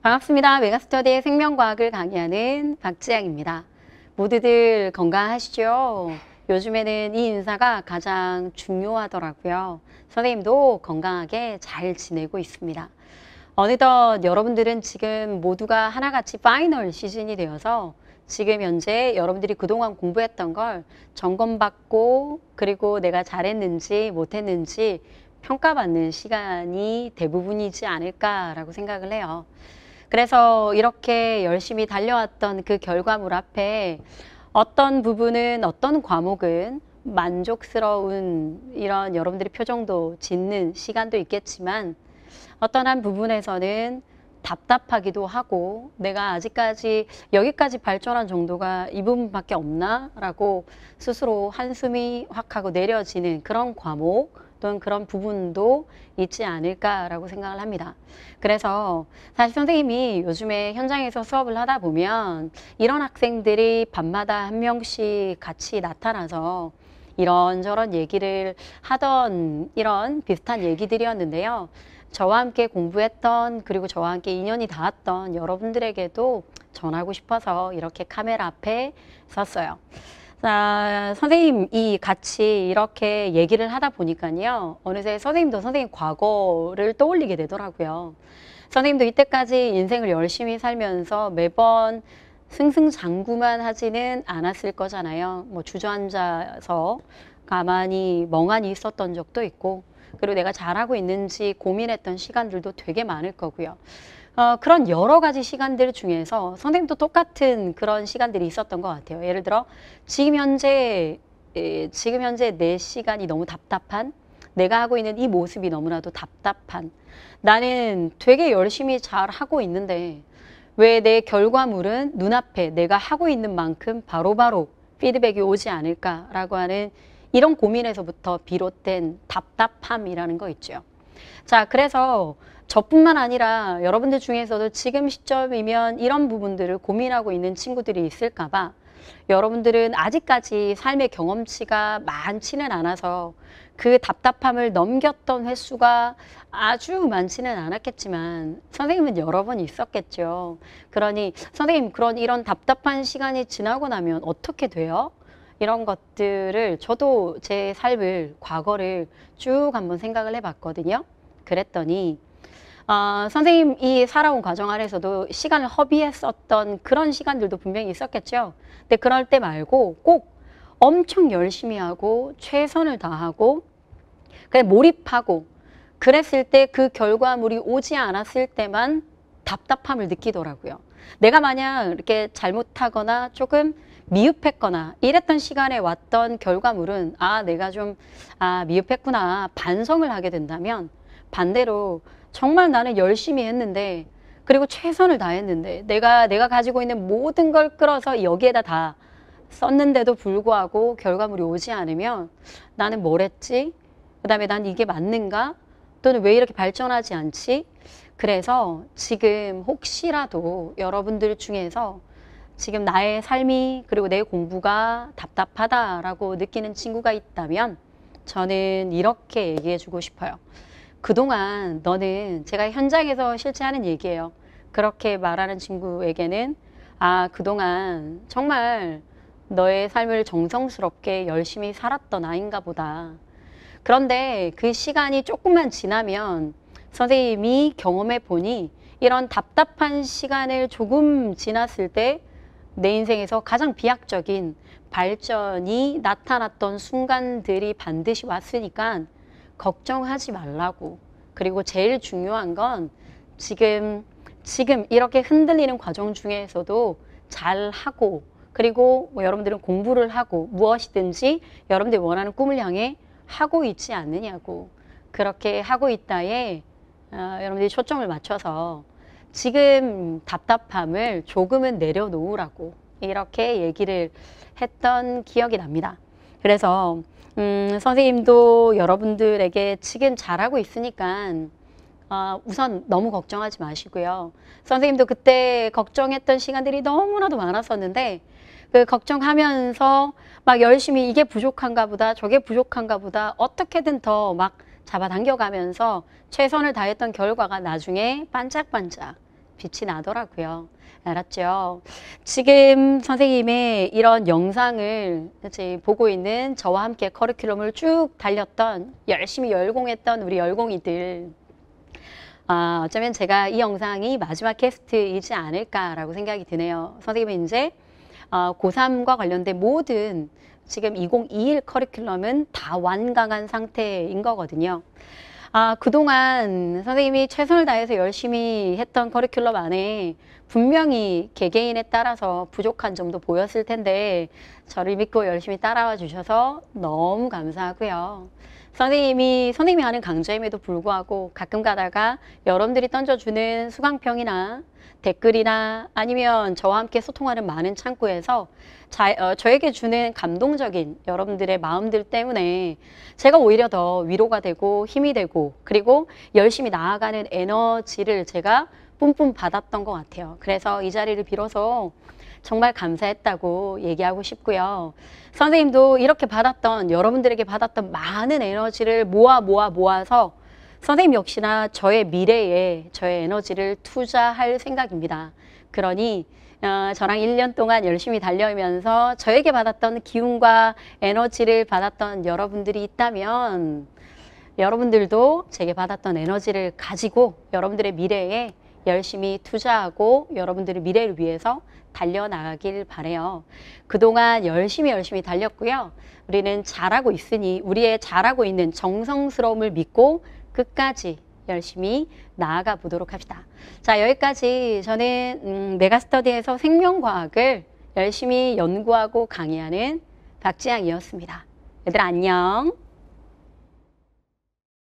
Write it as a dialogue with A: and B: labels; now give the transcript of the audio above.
A: 반갑습니다. 메가스터디의 생명과학을 강의하는 박지양입니다. 모두들 건강하시죠? 요즘에는 이 인사가 가장 중요하더라고요. 선생님도 건강하게 잘 지내고 있습니다. 어느덧 여러분들은 지금 모두가 하나같이 파이널 시즌이 되어서 지금 현재 여러분들이 그동안 공부했던 걸 점검받고 그리고 내가 잘했는지 못했는지 평가받는 시간이 대부분이지 않을까라고 생각을 해요. 그래서 이렇게 열심히 달려왔던 그 결과물 앞에 어떤 부분은 어떤 과목은 만족스러운 이런 여러분들의 표정도 짓는 시간도 있겠지만 어떤 한 부분에서는 답답하기도 하고 내가 아직까지 여기까지 발전한 정도가 이 부분밖에 없나 라고 스스로 한숨이 확 하고 내려지는 그런 과목 어떤 그런 부분도 있지 않을까라고 생각을 합니다. 그래서 사실 선생님이 요즘에 현장에서 수업을 하다 보면 이런 학생들이 밤마다 한 명씩 같이 나타나서 이런저런 얘기를 하던 이런 비슷한 얘기들이었는데요. 저와 함께 공부했던 그리고 저와 함께 인연이 닿았던 여러분들에게도 전하고 싶어서 이렇게 카메라 앞에 섰어요. 자, 선생님이 같이 이렇게 얘기를 하다 보니까요. 어느새 선생님도 선생님 과거를 떠올리게 되더라고요. 선생님도 이때까지 인생을 열심히 살면서 매번 승승장구만 하지는 않았을 거잖아요. 뭐 주저앉아서 가만히 멍하니 있었던 적도 있고 그리고 내가 잘하고 있는지 고민했던 시간들도 되게 많을 거고요. 어, 그런 여러 가지 시간들 중에서 선생님도 똑같은 그런 시간들이 있었던 것 같아요. 예를 들어 지금 현재 에, 지금 현재 내 시간이 너무 답답한 내가 하고 있는 이 모습이 너무나도 답답한 나는 되게 열심히 잘 하고 있는데 왜 내 결과물은 눈앞에 내가 하고 있는 만큼 바로바로 바로 피드백이 오지 않을까라고 하는 이런 고민에서부터 비롯된 답답함이라는 거 있죠. 자, 그래서 저뿐만 아니라 여러분들 중에서도 지금 시점이면 이런 부분들을 고민하고 있는 친구들이 있을까봐 여러분들은 아직까지 삶의 경험치가 많지는 않아서 그 답답함을 넘겼던 횟수가 아주 많지는 않았겠지만 선생님은 여러 번 있었겠죠. 그러니 선생님 그런 이런 답답한 시간이 지나고 나면 어떻게 돼요? 이런 것들을 저도 제 삶을 과거를 쭉 한번 생각을 해봤거든요. 그랬더니 어, 선생님이 살아온 과정 아래서도 시간을 허비했었던 그런 시간들도 분명히 있었겠죠. 근데 그럴 때 말고 꼭 엄청 열심히 하고 최선을 다하고 그냥 몰입하고 그랬을 때 그 결과물이 오지 않았을 때만 답답함을 느끼더라고요. 내가 만약 이렇게 잘못하거나 조금 미흡했거나 이랬던 시간에 왔던 결과물은 아 내가 좀 아 미흡했구나 반성을 하게 된다면 반대로 정말 나는 열심히 했는데 그리고 최선을 다했는데 내가 내가 가지고 있는 모든 걸 끌어서 여기에다 다 썼는데도 불구하고 결과물이 오지 않으면 나는 뭘 했지? 그다음에 난 이게 맞는가? 또는 왜 이렇게 발전하지 않지? 그래서 지금 혹시라도 여러분들 중에서 지금 나의 삶이 그리고 내 공부가 답답하다라고 느끼는 친구가 있다면 저는 이렇게 얘기해 주고 싶어요. 그동안 너는 제가 현장에서 실제 하는 얘기예요. 그렇게 말하는 친구에게는 아, 그동안 정말 너의 삶을 정성스럽게 열심히 살았던 아인가 보다. 그런데 그 시간이 조금만 지나면 선생님이 경험해 보니 이런 답답한 시간을 조금 지났을 때내 인생에서 가장 비약적인 발전이 나타났던 순간들이 반드시 왔으니까 걱정하지 말라고. 그리고 제일 중요한 건 지금 지금 이렇게 흔들리는 과정 중에서도 잘 하고 그리고 뭐 여러분들은 공부를 하고 무엇이든지 여러분들이 원하는 꿈을 향해 하고 있지 않느냐고 그렇게 하고 있다에 어, 여러분들이 초점을 맞춰서 지금 답답함을 조금은 내려놓으라고 이렇게 얘기를 했던 기억이 납니다. 그래서 음, 선생님도 여러분들에게 지금 잘하고 있으니까 어, 우선 너무 걱정하지 마시고요. 선생님도 그때 걱정했던 시간들이 너무나도 많았었는데 그 걱정하면서 막 열심히 이게 부족한가 보다 저게 부족한가 보다 어떻게든 더 막 잡아당겨가면서 최선을 다했던 결과가 나중에 반짝반짝 빛이 나더라고요. 알았죠? 지금 선생님의 이런 영상을 보고 있는 저와 함께 커리큘럼을 쭉 달렸던 열심히 열공했던 우리 열공이들 아, 어쩌면 제가 이 영상이 마지막 캐스트이지 않을까라고 생각이 드네요. 선생님은 이제 어, 고3과 관련된 모든 지금 2021 커리큘럼은 다 완강한 상태인 거거든요. 아, 그동안 선생님이 최선을 다해서 열심히 했던 커리큘럼 안에 분명히 개개인에 따라서 부족한 점도 보였을 텐데 저를 믿고 열심히 따라와 주셔서 너무 감사하고요. 선생님이 선생님이 하는 강좌임에도 불구하고 가끔 가다가 여러분들이 던져주는 수강평이나 댓글이나 아니면 저와 함께 소통하는 많은 창구에서 자, 어, 저에게 주는 감동적인 여러분들의 마음들 때문에 제가 오히려 더 위로가 되고 힘이 되고 그리고 열심히 나아가는 에너지를 제가 뿜뿜 받았던 것 같아요. 그래서 이 자리를 빌어서 정말 감사했다고 얘기하고 싶고요. 선생님도 이렇게 받았던 여러분들에게 받았던 많은 에너지를 모아 모아 모아서 선생님 역시나 저의 미래에 저의 에너지를 투자할 생각입니다. 그러니 어, 저랑 1년 동안 열심히 달려오면서 저에게 받았던 기운과 에너지를 받았던 여러분들이 있다면 여러분들도 제게 받았던 에너지를 가지고 여러분들의 미래에 열심히 투자하고 여러분들의 미래를 위해서 달려나가길 바래요. 그동안 열심히 열심히 달렸고요. 우리는 잘하고 있으니 우리의 잘하고 있는 정성스러움을 믿고 끝까지 열심히 나아가 보도록 합시다. 자 여기까지 저는 음, 메가스터디에서 생명과학을 열심히 연구하고 강의하는 박지향이었습니다. 얘들 안녕.